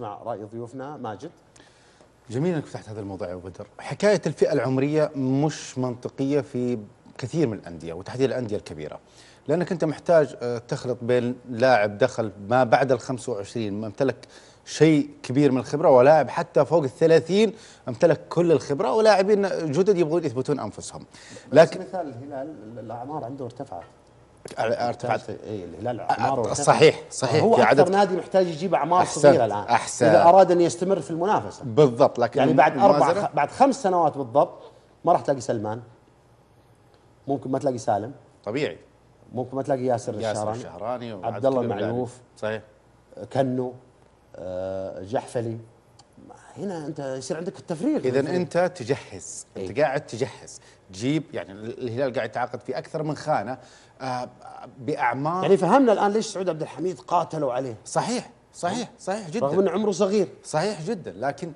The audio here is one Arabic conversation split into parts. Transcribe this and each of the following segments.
مع رأي ضيوفنا ماجد جميل انك فتحت هذا الموضوع يا بدر حكايه الفئه العمريه مش منطقيه في كثير من الانديه وتحديدا الانديه الكبيره لانك انت محتاج آه، تخلط بين لاعب دخل ما بعد ال 25 ممتلك امتلك شيء كبير من الخبره ولاعب حتى فوق ال 30 امتلك كل الخبره ولاعبين جدد يبغون يثبتون انفسهم لكن مثال الهلال الاعمار عنده ارتفعت ارتفعت إيه الهلال صحيح صحيح هو اكثر نادي محتاج يجيب اعمار صغيره الان احسن اذا اراد ان يستمر في المنافسه بالضبط لكن يعني بعد اربع خ... بعد خمس سنوات بالضبط ما راح تلاقي سلمان ممكن ما تلاقي سالم طبيعي ممكن ما تلاقي ياسر, الشهراني ياسر الشهراني عبد الله المعلوف صحيح كنو آه، جحفلي هنا انت يصير عندك التفريغ اذا انت تجهز انت ايه؟ قاعد تجهز تجيب يعني الهلال قاعد يتعاقد في اكثر من خانه آه، باعمار يعني فهمنا الان ليش سعود عبد الحميد قاتلوا عليه صحيح صحيح صحيح جدا رغم انه عمره صغير صحيح جدا لكن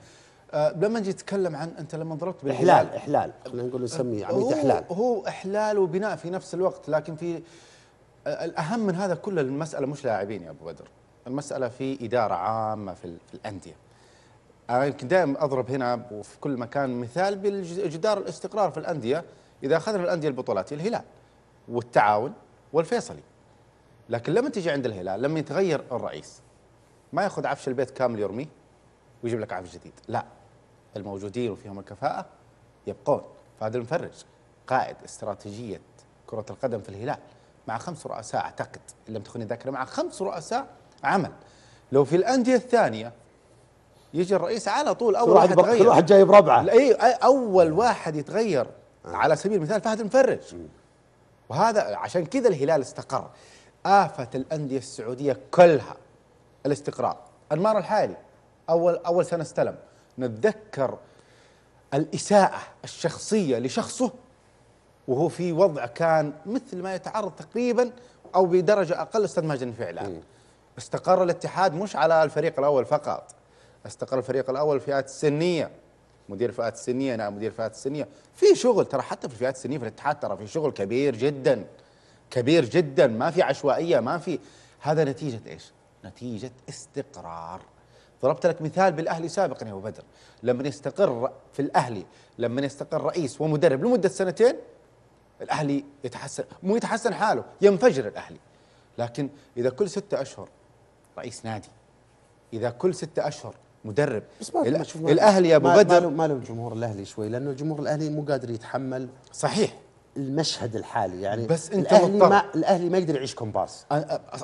آه لما نجي نتكلم عن انت لما ضربت بالهلال احلال احلال خلينا نقول نسميه آه، عميد احلال هو احلال وبناء في نفس الوقت لكن في آه الاهم من هذا كله المساله مش لاعبين يا ابو بدر المساله في اداره عامه في, في الانديه انا يمكن دائما اضرب هنا وفي كل مكان مثال بجدار الاستقرار في الانديه اذا اخذنا الانديه البطولات الهلال والتعاون والفيصلي لكن لما تجي عند الهلال لما يتغير الرئيس ما ياخذ عفش البيت كامل يرميه ويجيب لك عفش جديد لا الموجودين وفيهم الكفاءه يبقون فهذا المفرج قائد استراتيجيه كره القدم في الهلال مع خمس رؤساء اعتقد ان لم تخني ذاكره مع خمس رؤساء عمل لو في الانديه الثانيه يجي الرئيس على طول اول واحد يتغير كل واحد جاي بربعه أيوة، اي اول واحد يتغير على سبيل المثال فهد المفرج وهذا عشان كذا الهلال استقر آفة الأندية السعودية كلها الاستقرار أنمار الحالي أول أول سنة استلم نتذكر الإساءة الشخصية لشخصه وهو في وضع كان مثل ما يتعرض تقريبا أو بدرجة أقل استاذ ماجد الفعلان استقر الاتحاد مش على الفريق الأول فقط استقر الفريق الاول الفئات السنيه مدير الفئات السنيه نعم مدير الفئات السنيه في شغل ترى حتى في الفئات السنيه في الاتحاد ترى في شغل كبير جدا كبير جدا ما في عشوائيه ما في هذا نتيجه ايش؟ نتيجه استقرار ضربت لك مثال بالاهلي سابقا يا ابو بدر لما يستقر في الاهلي لما يستقر رئيس ومدرب لمده سنتين الاهلي يتحسن مو يتحسن حاله ينفجر الاهلي لكن اذا كل ستة اشهر رئيس نادي اذا كل ستة اشهر مدرب بس الاهلي يا ابو بدر ما له الجمهور الاهلي شوي لانه الجمهور الاهلي مو قادر يتحمل صحيح المشهد الحالي يعني بس انت الاهلي مضطر. ما الاهلي ما يقدر يعيش كومبارس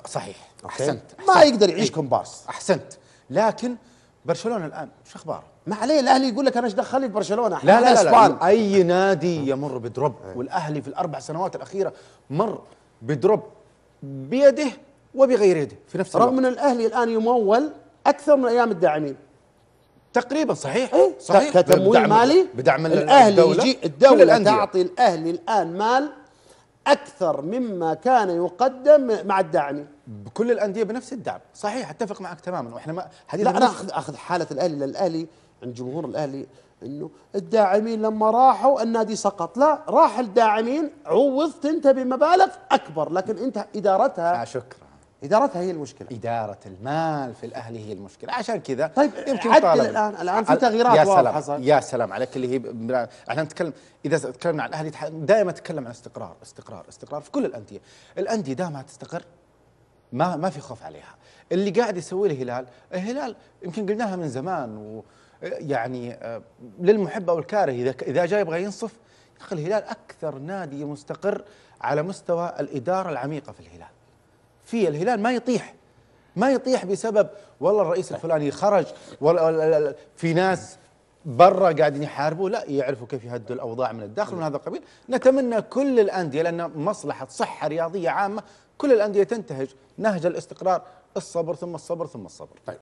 صحيح أحسنت. ما يقدر يعيش إيه. كومبارس احسنت لكن برشلونه الان شو اخباره؟ ما عليه الاهلي يقول لك انا ايش دخلني برشلونه لا لا, لا, لا, لا اي نادي آه. يمر بدروب آه. والاهلي في الاربع سنوات الاخيره مر بدروب بيده وبغير يده في نفس الوقت رغم ان الاهلي الان يمول اكثر من ايام الداعمين تقريبا صحيح إيه؟ صحيح كتمويل مالي بدعم الاهلي الدولة يجي الدوله تعطي الاهلي الان مال اكثر مما كان يقدم مع الداعمين بكل الانديه بنفس الدعم صحيح اتفق معك تماما واحنا ما لا انا اخذ اخذ حاله الاهلي للاهلي عند جمهور الاهلي انه الداعمين لما راحوا النادي سقط لا راح الداعمين عوضت انت بمبالغ اكبر لكن انت ادارتها آه، شكرا ادارتها هي المشكله اداره المال في الاهلي هي المشكله عشان كذا طيب يمكن عدل الان الان في تغييرات يا سلام حصل يا سلام عليك اللي هي احنا نتكلم اذا تكلمنا عن الاهلي دائما نتكلم عن استقرار استقرار استقرار في كل الانديه الانديه دامها تستقر ما ما في خوف عليها اللي قاعد يسويه الهلال الهلال يمكن قلناها من زمان و يعني آه، للمحب او الكاره اذا اذا جاي يبغى ينصف يا اخي الهلال اكثر نادي مستقر على مستوى الاداره العميقه في الهلال فيه الهلال ما يطيح ما يطيح بسبب والله الرئيس الفلاني خرج في ناس برا قاعدين يحاربوا لا يعرفوا كيف يهدوا الاوضاع من الداخل من هذا القبيل نتمنى كل الانديه لان مصلحه صحه رياضيه عامه كل الانديه تنتهج نهج الاستقرار الصبر ثم الصبر ثم الصبر طيب